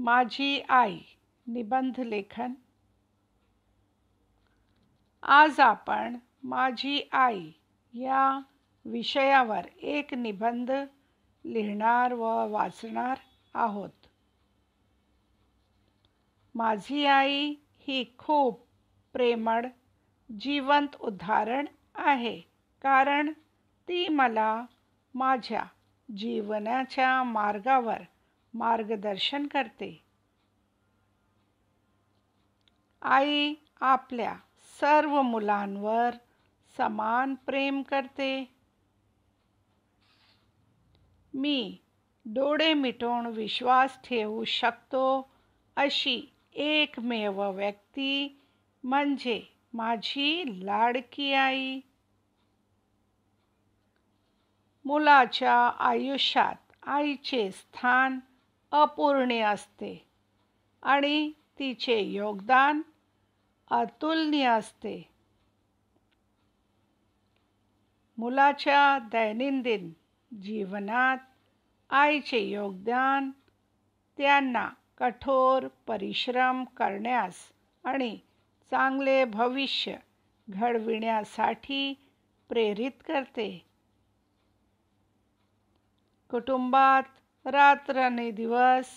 माझी आई निबंध लेखन आज आपण माझी आई या विषयावर एक निबंध लिहिणार व वाचणार आहोत माझी आई ही खूप प्रेमळ जिवंत उदाहरण आहे कारण ती मला माझ्या जीवनाच्या मार्गावर मार्गदर्शन करते आई आपल्या सर्व मुलांवर समान प्रेम करते मी डोळे मिटवून विश्वास ठेवू शकतो अशी एकमेव व्यक्ती म्हणजे माझी लाडकी आई मुलाच्या आयुष्यात आईचे स्थान अपूर्णी असते आणि तिचे योगदान अतुलनीय असते मुलाच्या दैनंदिन जीवनात आईचे योगदान त्यांना कठोर परिश्रम करण्यास आणि चांगले भविष्य घडविण्यासाठी प्रेरित करते कुटुंबात रात्र आणि दिवस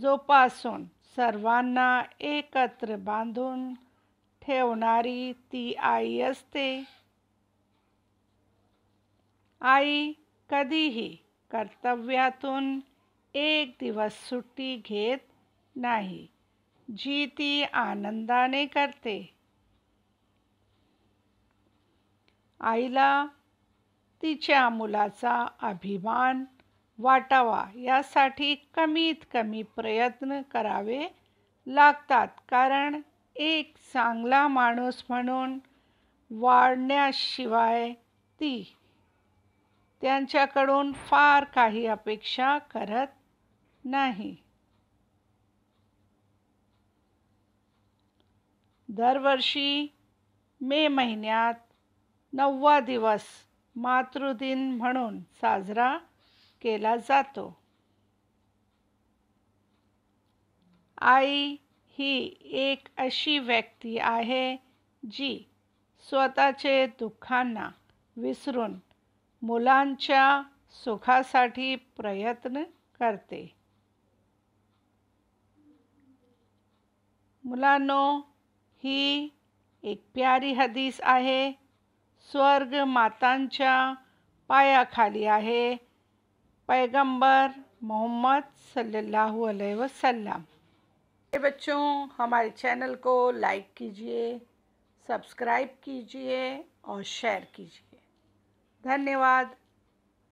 जोपासून सर्वांना एकत्र बांधून ठेवणारी ती आई असते आई कधीही कर्तव्यातून एक दिवस सुट्टी घेत नाही जी ती आनंदाने करते आईला तिच्या मुलाचा अभिमान वाटावा यासाठी कमीत कमी प्रयत्न करावे लागतात कारण एक चांगला माणूस म्हणून वाढण्याशिवाय ती त्यांच्याकडून फार काही अपेक्षा करत नाही दरवर्षी मे महिन्यात नववा दिवस मातृदिन म्हणून साजरा केला जातो आई ही एक अशी व्यक्ती आहे जी स्वतःचे दुःखांना विसरून मुलांच्या सुखासाठी प्रयत्न करते मुलांनो ही एक प्यारी हदीस आहे स्वर्ग मातांच्या पायाखाली आहे पैगंबर मोहम्मद सल्लल्लाहु अलैहि वसल्लम बच्चों हमारे चैनल को लाइक कीजिए सब्सक्राइब कीजिए और शेयर कीजिए धन्यवाद